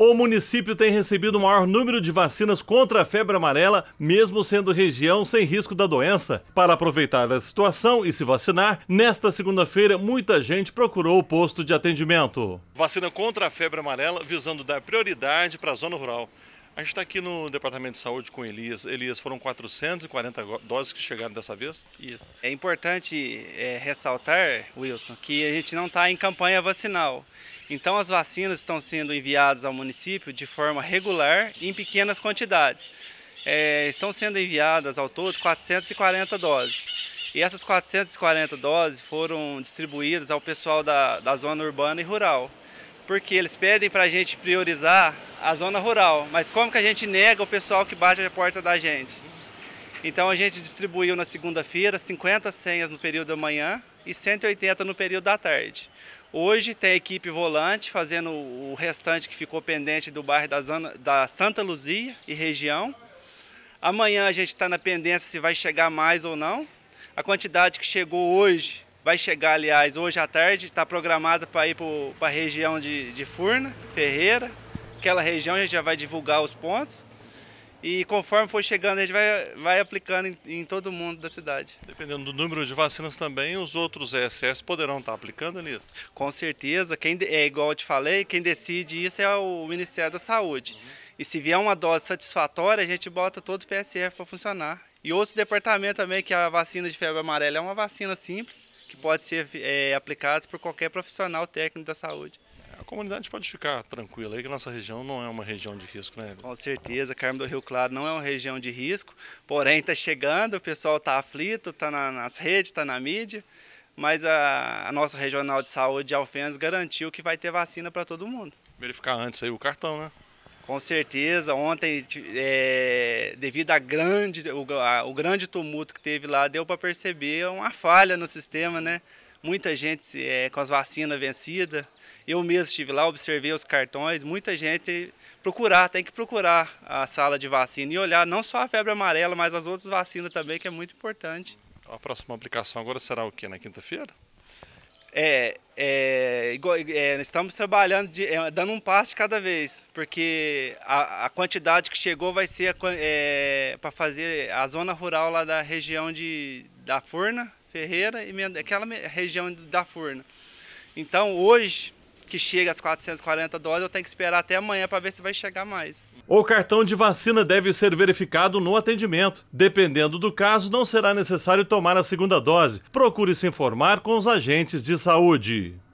O município tem recebido o maior número de vacinas contra a febre amarela, mesmo sendo região sem risco da doença. Para aproveitar a situação e se vacinar, nesta segunda-feira muita gente procurou o posto de atendimento. Vacina contra a febre amarela visando dar prioridade para a zona rural. A gente está aqui no Departamento de Saúde com Elias. Elias, foram 440 doses que chegaram dessa vez? Isso. É importante é, ressaltar, Wilson, que a gente não está em campanha vacinal. Então as vacinas estão sendo enviadas ao município de forma regular e em pequenas quantidades. É, estão sendo enviadas ao todo 440 doses. E essas 440 doses foram distribuídas ao pessoal da, da zona urbana e rural, porque eles pedem para a gente priorizar a zona rural, mas como que a gente nega o pessoal que bate a porta da gente? Então a gente distribuiu na segunda-feira 50 senhas no período da manhã e 180 no período da tarde. Hoje tem a equipe volante fazendo o restante que ficou pendente do bairro da, Zana, da Santa Luzia e região. Amanhã a gente está na pendência se vai chegar mais ou não. A quantidade que chegou hoje, vai chegar, aliás, hoje à tarde, está programada para ir para a região de, de Furna, Ferreira. Aquela região a gente já vai divulgar os pontos. E conforme for chegando, a gente vai, vai aplicando em, em, todo mundo da cidade. Dependendo do número de vacinas também, os outros ESS poderão estar aplicando, Elias? Com certeza. Quem, é igual eu te falei, quem decide isso é o Ministério da Saúde. Uhum. E se vier uma dose satisfatória, a gente bota todo o PSF para funcionar. E outros departamentos também, que a vacina de febre amarela é uma vacina simples, que pode ser é, aplicada por qualquer profissional técnico da saúde comunidade pode ficar tranquila aí, que nossa região não é uma região de risco, né? Com certeza, Carmo do Rio Claro não é uma região de risco, porém está chegando, o pessoal está aflito, está na, nas redes, está na mídia, mas a, a, nossa regional de saúde de Alfenas garantiu que vai ter vacina para todo mundo. Verificar antes aí o cartão, né? Com certeza, ontem, é, devido a grande, o, a, o grande tumulto que teve lá, deu para perceber uma falha no sistema, né? muita gente é, com as vacinas vencidas. Eu mesmo estive lá, observei os cartões, muita gente procurar, tem que procurar a sala de vacina e olhar não só a febre amarela, mas as outras vacinas também, que é muito importante. A próxima aplicação agora será o quê? Na quinta-feira? É, é, é, estamos trabalhando, de, é, dando um passo de cada vez, porque a, a quantidade que chegou vai ser é, para fazer a zona rural lá da região de, da Furna, Ferreira e aquela região da Furna. Então hoje que chega as 440 doses, eu tenho que esperar até amanhã para ver se vai chegar mais. O cartão de vacina deve ser verificado no atendimento. Dependendo do caso, não será necessário tomar a segunda dose. Procure se informar com os agentes de saúde.